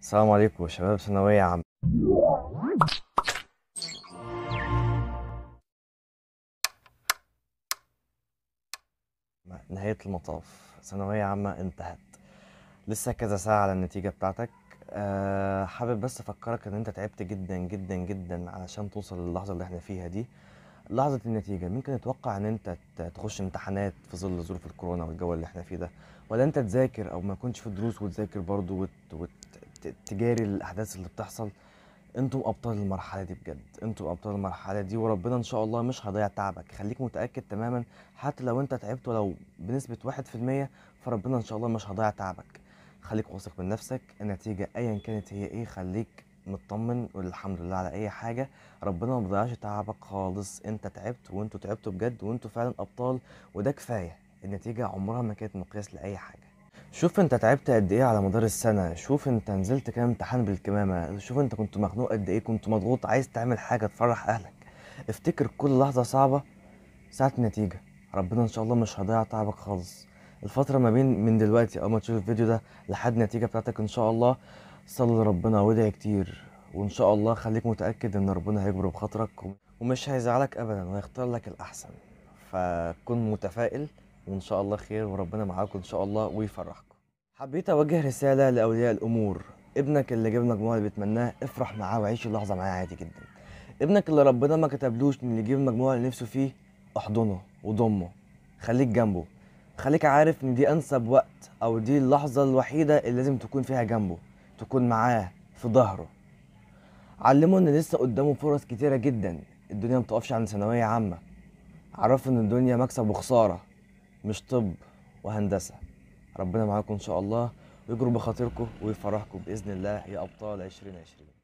السلام عليكم شباب ثانوية عامة نهاية المطاف ثانوية عامة انتهت لسه كذا ساعة على النتيجة بتاعتك أه حابب بس أفكرك إن أنت تعبت جدا جدا جدا علشان توصل للحظة اللي احنا فيها دي لحظة النتيجة ممكن تتوقع إن أنت تخش امتحانات في ظل ظروف الكورونا والجو اللي احنا فيه ده ولا أنت تذاكر أو ما كنتش في الدروس وتذاكر برضه وت... وت... تجاري الاحداث اللي بتحصل انتوا ابطال المرحله دي بجد انتوا ابطال المرحله دي وربنا ان شاء الله مش هيضيع تعبك خليك متاكد تماما حتى لو انت تعبت ولو بنسبه 1% فربنا ان شاء الله مش هيضيع تعبك خليك واثق من نفسك النتيجه ايا كانت هي ايه خليك مطمن والحمد لله على اي حاجه ربنا ما بيضيعش تعبك خالص انت تعبت وانتوا تعبتوا بجد وانتوا فعلا ابطال وده كفايه النتيجه عمرها ما كانت مقياس لاي حاجه شوف انت تعبت قد ايه على مدار السنه شوف انت نزلت كام امتحان بالكمامه شوف انت كنت مخنوق قد ايه كنت مضغوط عايز تعمل حاجه تفرح اهلك افتكر كل لحظه صعبه ساعه النتيجه ربنا ان شاء الله مش هيضيع تعبك خالص الفتره ما بين من دلوقتي اول ما تشوف الفيديو ده لحد النتيجه بتاعتك ان شاء الله صلي لربنا وادعي كتير وان شاء الله خليك متاكد ان ربنا هيجبر بخاطرك ومش هيزعلك ابدا وهيختار لك الاحسن فكن متفائل وان شاء الله خير وربنا معاكم ان شاء الله ويفرحكم حبيت اوجه رساله لاولياء الامور ابنك اللي جاب مجموعه اللي بيتمناه افرح معاه وعيش اللحظه معاه عادي جدا ابنك اللي ربنا ما كتبلوش ان يجيب المجموعه اللي نفسه فيه احضنه وضمه خليك جنبه خليك عارف ان دي انسب وقت او دي اللحظه الوحيده اللي لازم تكون فيها جنبه تكون معاه في ظهره علمه ان لسه قدامه فرص كتيره جدا الدنيا ما عن عند ثانويه عامه عرفه ان الدنيا مكسب وخساره مش طب وهندسة ربنا معاكم إن شاء الله ويجروا بخاطركم ويفرحكم بإذن الله يا أبطال 2020